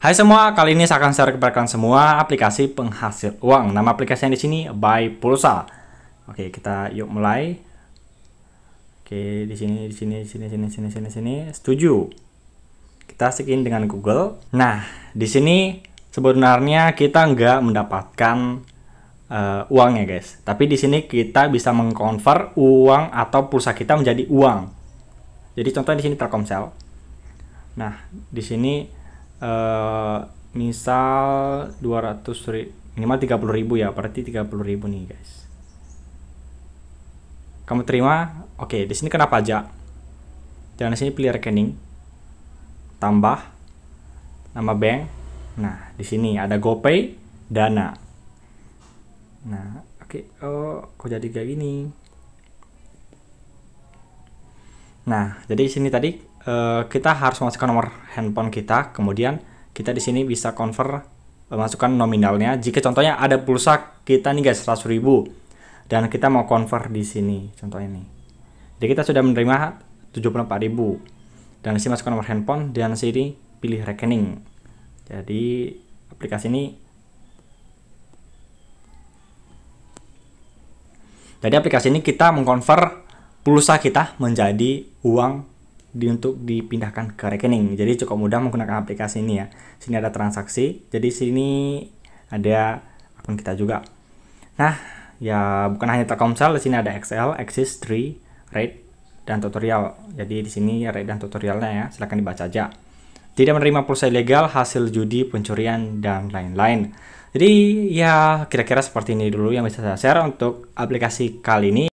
Hai semua, kali ini saya akan share kepada kalian semua aplikasi penghasil uang. Nama aplikasinya di sini by Pulsa. Oke, kita yuk mulai. Oke, di sini di sini di sini di sini di sini di sini, di sini. Setuju. Kita sign dengan Google. Nah, di sini sebenarnya kita nggak mendapatkan uh, uang ya, guys. Tapi di sini kita bisa mengkonver uang atau pulsa kita menjadi uang. Jadi contohnya di sini Telkomsel. Nah, di sini uh, misal 200 ribu, minimal 30 ribu ya berarti 30 ribu nih guys kamu terima oke di sini kena pajak dan di sini pilih rekening tambah nama bank nah di sini ada GoPay Dana nah oke oh kok jadi kayak gini nah jadi di sini tadi Eh, kita harus masukkan nomor handphone kita, kemudian kita di sini bisa convert eh, masukkan nominalnya. Jika contohnya ada pulsa kita nih guys 100.000 dan kita mau convert di sini contohnya ini Jadi kita sudah menerima 74.000 ribu dan sini masukkan nomor handphone dan sini pilih rekening. Jadi aplikasi ini Jadi aplikasi ini kita mengkonver pulsa kita menjadi uang di untuk dipindahkan ke rekening. Jadi cukup mudah menggunakan aplikasi ini ya. Sini ada transaksi, jadi sini ada akun kita juga. Nah, ya bukan hanya Telkomsel, di sini ada XL, Axis Tri, Rate dan tutorial. Jadi di sini rate dan tutorialnya ya, silahkan dibaca aja. Tidak menerima pulsa ilegal, hasil judi, pencurian dan lain-lain. Jadi ya kira-kira seperti ini dulu yang bisa saya share untuk aplikasi kali ini.